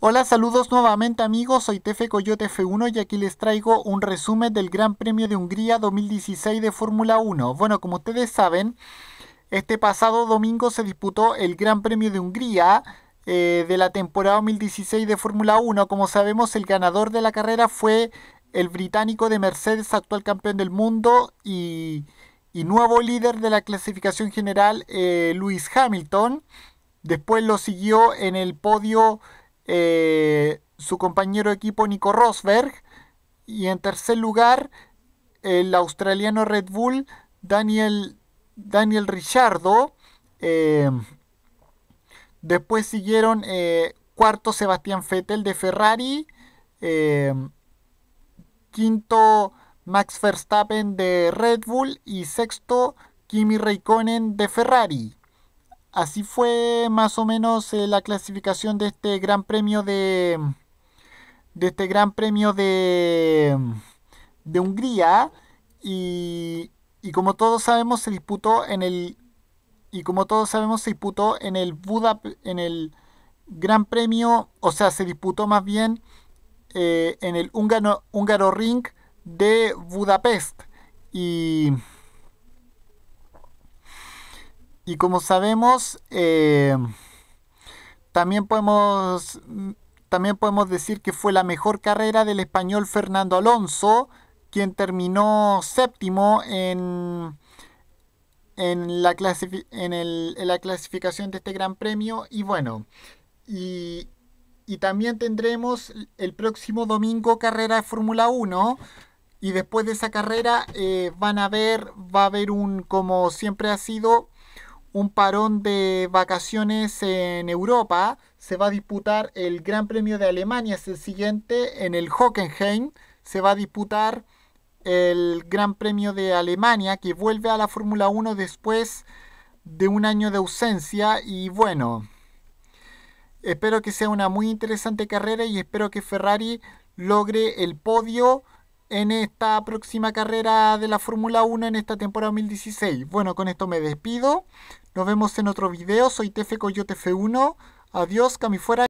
Hola, saludos nuevamente amigos, soy Tefe Coyote F1 y aquí les traigo un resumen del Gran Premio de Hungría 2016 de Fórmula 1. Bueno, como ustedes saben, este pasado domingo se disputó el Gran Premio de Hungría eh, de la temporada 2016 de Fórmula 1. Como sabemos, el ganador de la carrera fue el británico de Mercedes, actual campeón del mundo y, nuevo líder de la clasificación general, eh, Lewis Hamilton. Después lo siguió en el podio eh, su compañero de equipo Nico Rosberg y en tercer lugar el australiano Red Bull Daniel, Daniel Richardo. Eh, después siguieron eh, cuarto Sebastián Vettel de Ferrari, quinto Max Verstappen de Red Bull y sexto Kimi Raikkonen de Ferrari así fue más o menos eh, la clasificación de este gran premio de de este gran premio de de Hungría y, como todos sabemos se disputó en el y como todos sabemos se disputó en el Buda en el Gran Premio o sea se disputó más bien eh, en el húngaro, húngaro ring de Budapest y y como sabemos, eh, también, podemos, también podemos decir que fue la mejor carrera del español Fernando Alonso, quien terminó séptimo en, en, la, en, el, la clasificación de este gran premio. Y bueno, y, también tendremos el próximo domingo carrera de Fórmula 1. Y después de esa carrera eh, van a ver, va a haber un, como siempre ha sido, un parón de vacaciones en Europa. Se va a disputar el Gran Premio de Alemania, es el siguiente, en el Hockenheim. Se va a disputar el Gran Premio de Alemania, que vuelve a la Fórmula 1 después de un año de ausencia. Y bueno, espero que sea una muy interesante carrera y espero que Ferrari logre el podio en esta próxima carrera de la Fórmula 1 en esta temporada 2016. Bueno, con esto me despido. Nos vemos en otro video. Soy Tefe Coyote F1. Adiós, Cami fuera.